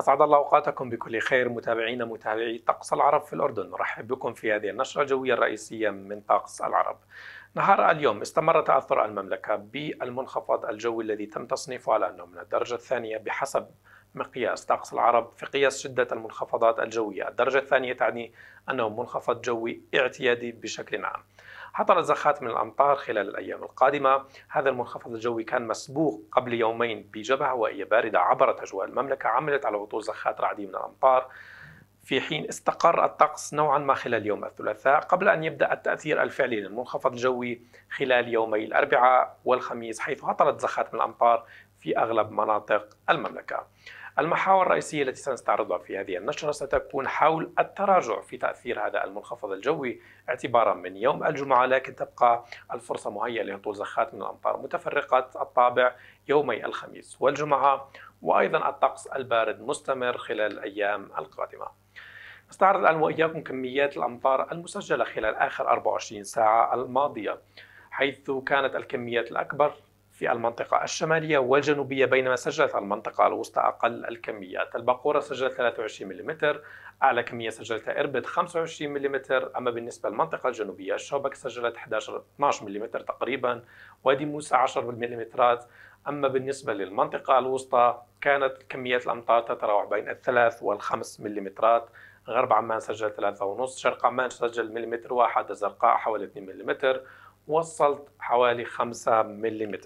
أسعد الله أوقاتكم بكل خير متابعينا متابعي طقس العرب في الأردن نرحب بكم في هذه النشرة الجوية الرئيسية من طقس العرب نهار اليوم استمر تأثر المملكة بالمنخفض الجوي الذي تم تصنيفه على أنه من الدرجة الثانية بحسب مقياس طقس العرب في قياس شدة المنخفضات الجوية الدرجة الثانية تعني أنه منخفض جوي اعتيادي بشكل عام حضرت زخات من الأمطار خلال الأيام القادمة هذا المنخفض الجوي كان مسبوق قبل يومين بجبهة هوائية باردة عبرت أجواء المملكة عملت على هطول زخات رعدية من الأمطار في حين استقر الطقس نوعا ما خلال يوم الثلاثاء قبل أن يبدأ التأثير الفعلي للمنخفض الجوي خلال يومي الأربعاء والخميس حيث هطلت زخات من الأمطار في أغلب مناطق المملكة المحاور الرئيسية التي سنستعرضها في هذه النشرة ستكون حول التراجع في تأثير هذا المنخفض الجوي اعتبارا من يوم الجمعة لكن تبقى الفرصة مهيئة لهطول زخات من الأمطار متفرقة الطابع يومي الخميس والجمعة وأيضا الطقس البارد مستمر خلال الأيام القادمة نستعرض الآن وإياكم كميات الأمطار المسجلة خلال آخر 24 ساعة الماضية حيث كانت الكميات الأكبر في المنطقة الشمالية والجنوبية بينما سجلت المنطقة الوسطى أقل الكميات الباقورة سجلت 23 ملم أعلى كمية سجلتها إربد 25 ملم أما بالنسبة للمنطقة الجنوبية الشوبك سجلت 11 12 ملم تقريبا وادي موسى 10 ملم أما بالنسبة للمنطقة الوسطى كانت كميات الأمطار تتراوح بين الثلاث والخمس مليمترات غرب عمان سجل ثلاثة ونص شرق عمان سجل ملم واحد الزرقاء حوالي 2 ملم وصلت حوالي 5 ملم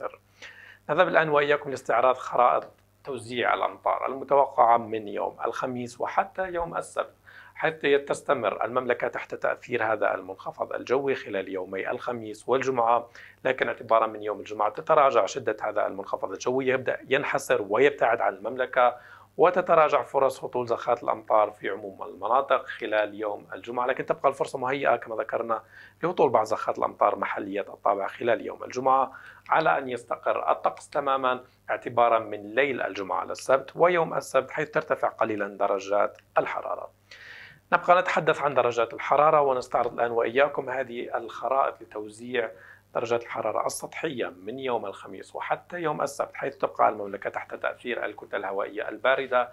نذهب الآن وإياكم لاستعراض خرائط توزيع الأمطار المتوقعة من يوم الخميس وحتى يوم السبت حيث تستمر المملكة تحت تأثير هذا المنخفض الجوي خلال يومي الخميس والجمعة لكن اعتبارا من يوم الجمعة تتراجع شدة هذا المنخفض الجوي يبدأ ينحسر ويبتعد عن المملكة وتتراجع فرص هطول زخات الأمطار في عموم المناطق خلال يوم الجمعة لكن تبقى الفرصة مهيئة كما ذكرنا لهطول بعض زخات الأمطار محلية الطابع خلال يوم الجمعة على أن يستقر الطقس تماما اعتبارا من ليل الجمعة على السبت ويوم السبت حيث ترتفع قليلا درجات الحرارة نبقى نتحدث عن درجات الحرارة ونستعرض الآن وإياكم هذه الخرائط لتوزيع درجات الحرارة السطحية من يوم الخميس وحتى يوم السبت حيث تبقى المملكة تحت تأثير الكتلة الهوائية الباردة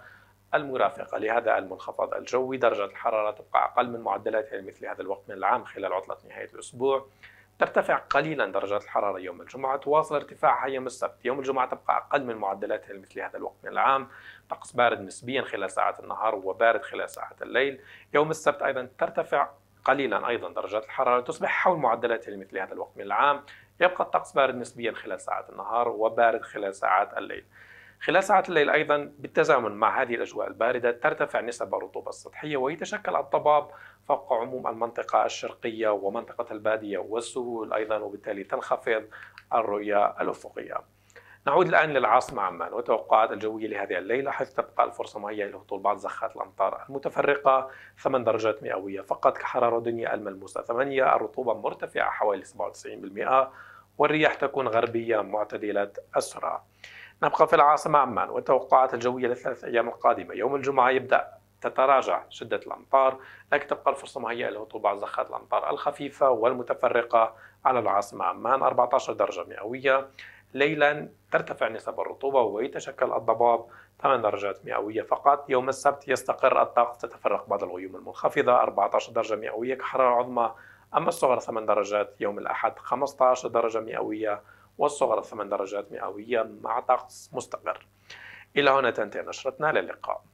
المرافقة لهذا المنخفض الجوي درجة الحرارة تبقى أقل من معدلاتها مثل هذا الوقت من العام خلال عطلة نهاية الأسبوع ترتفع قليلا درجات الحرارة يوم الجمعة تواصل ارتفاعها يوم السبت يوم الجمعة تبقى أقل من معدلاتها مثل هذا الوقت من العام طقس بارد نسبيا خلال ساعات النهار وبارد خلال ساعات الليل يوم السبت أيضا ترتفع قليلا أيضا درجات الحرارة تصبح حول معدلاتها لمثل هذا الوقت من العام يبقى الطقس بارد نسبيا خلال ساعات النهار وبارد خلال ساعات الليل خلال ساعات الليل أيضا بالتزامن مع هذه الأجواء الباردة ترتفع نسب الرطوبة السطحية ويتشكل الضباب فوق عموم المنطقة الشرقية ومنطقة البادية والسهول أيضا وبالتالي تنخفض الرؤية الأفقية نعود الآن للعاصمة عمان والتوقعات الجوية لهذه الليلة حيث تبقى الفرصة مهيئة لهطول بعض زخات الأمطار المتفرقة 8 درجات مئوية فقط كحرارة دنيا الملموسة 8 الرطوبة مرتفعة حوالي 97% والرياح تكون غربية معتدلة السرعة نبقى في العاصمة عمان والتوقعات الجوية للثلاث أيام القادمة يوم الجمعة يبدأ تتراجع شدة الأمطار لكن تبقى الفرصة مهيئة لهطول بعض زخات الأمطار الخفيفة والمتفرقة على العاصمة عمان 14 درجة مئوية ليلا ترتفع نسب الرطوبة ويتشكل الضباب 8 درجات مئوية فقط يوم السبت يستقر الطقس تتفرق بعض الغيوم المنخفضة 14 درجة مئوية كحرارة عظمى أما الصغرى 8 درجات يوم الأحد 15 درجة مئوية والصغرى 8 درجات مئوية مع طقس مستقر إلى هنا تنتهي نشرتنا للقاء